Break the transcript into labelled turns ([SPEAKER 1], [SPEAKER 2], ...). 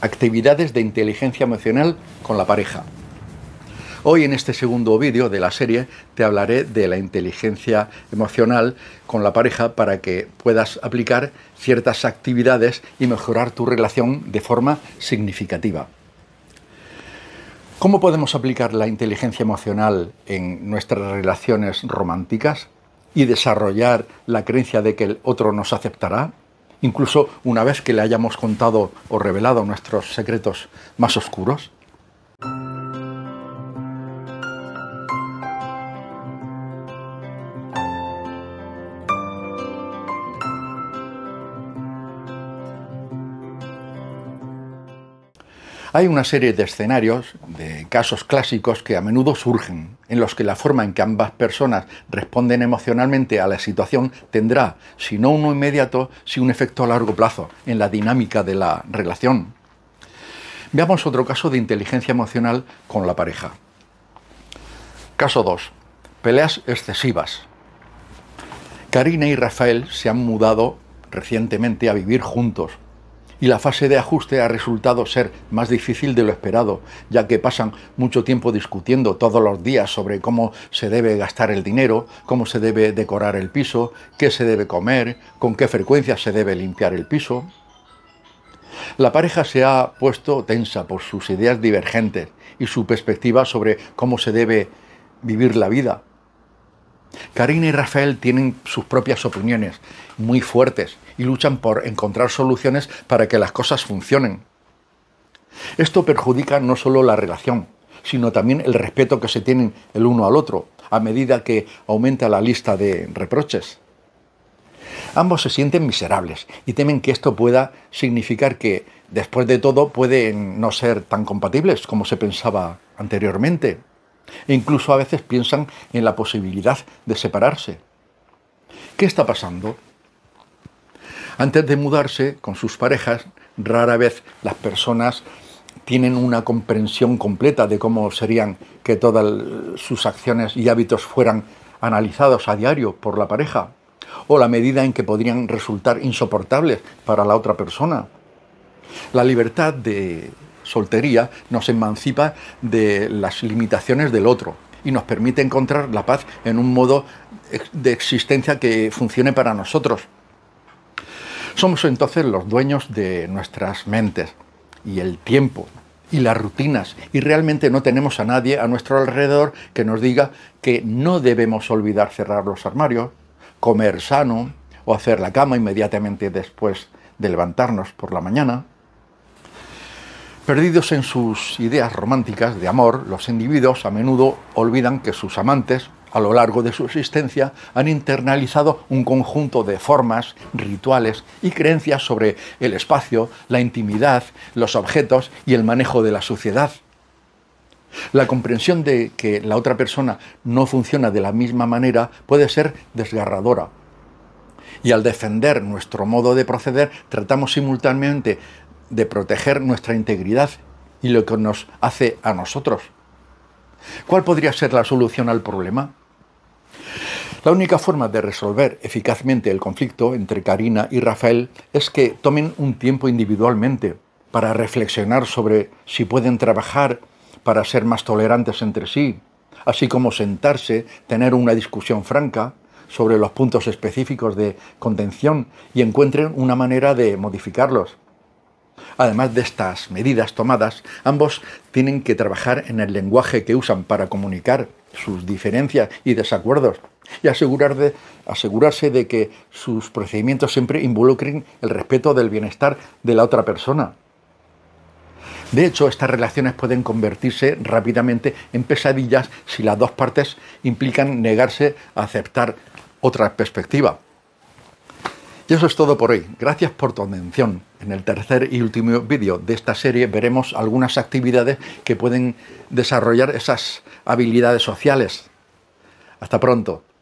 [SPEAKER 1] actividades de inteligencia emocional con la pareja. Hoy en este segundo vídeo de la serie te hablaré de la inteligencia emocional con la pareja para que puedas aplicar ciertas actividades y mejorar tu relación de forma significativa. ¿Cómo podemos aplicar la inteligencia emocional en nuestras relaciones románticas y desarrollar la creencia de que el otro nos aceptará? incluso una vez que le hayamos contado o revelado nuestros secretos más oscuros. Hay una serie de escenarios, de casos clásicos que a menudo surgen, en los que la forma en que ambas personas responden emocionalmente a la situación tendrá, si no uno inmediato, si un efecto a largo plazo en la dinámica de la relación. Veamos otro caso de inteligencia emocional con la pareja. Caso 2. Peleas excesivas. Karina y Rafael se han mudado recientemente a vivir juntos y la fase de ajuste ha resultado ser más difícil de lo esperado, ya que pasan mucho tiempo discutiendo todos los días sobre cómo se debe gastar el dinero, cómo se debe decorar el piso, qué se debe comer, con qué frecuencia se debe limpiar el piso. La pareja se ha puesto tensa por sus ideas divergentes y su perspectiva sobre cómo se debe vivir la vida, Karina y Rafael tienen sus propias opiniones muy fuertes y luchan por encontrar soluciones para que las cosas funcionen. Esto perjudica no solo la relación, sino también el respeto que se tienen el uno al otro, a medida que aumenta la lista de reproches. Ambos se sienten miserables y temen que esto pueda significar que, después de todo, pueden no ser tan compatibles como se pensaba anteriormente. E incluso a veces piensan en la posibilidad de separarse. ¿Qué está pasando? Antes de mudarse con sus parejas, rara vez las personas tienen una comprensión completa de cómo serían que todas sus acciones y hábitos fueran analizados a diario por la pareja, o la medida en que podrían resultar insoportables para la otra persona. La libertad de soltería nos emancipa de las limitaciones del otro y nos permite encontrar la paz en un modo de existencia que funcione para nosotros. Somos entonces los dueños de nuestras mentes y el tiempo y las rutinas y realmente no tenemos a nadie a nuestro alrededor que nos diga que no debemos olvidar cerrar los armarios, comer sano o hacer la cama inmediatamente después de levantarnos por la mañana. Perdidos en sus ideas románticas de amor, los individuos a menudo olvidan que sus amantes, a lo largo de su existencia, han internalizado un conjunto de formas, rituales y creencias sobre el espacio, la intimidad, los objetos y el manejo de la sociedad. La comprensión de que la otra persona no funciona de la misma manera puede ser desgarradora. Y al defender nuestro modo de proceder, tratamos simultáneamente de proteger nuestra integridad y lo que nos hace a nosotros. ¿Cuál podría ser la solución al problema? La única forma de resolver eficazmente el conflicto entre Karina y Rafael es que tomen un tiempo individualmente para reflexionar sobre si pueden trabajar para ser más tolerantes entre sí, así como sentarse, tener una discusión franca sobre los puntos específicos de contención y encuentren una manera de modificarlos. Además de estas medidas tomadas, ambos tienen que trabajar en el lenguaje que usan para comunicar sus diferencias y desacuerdos y asegurarse de que sus procedimientos siempre involucren el respeto del bienestar de la otra persona. De hecho, estas relaciones pueden convertirse rápidamente en pesadillas si las dos partes implican negarse a aceptar otra perspectiva. Y eso es todo por hoy. Gracias por tu atención. En el tercer y último vídeo de esta serie veremos algunas actividades que pueden desarrollar esas habilidades sociales. Hasta pronto.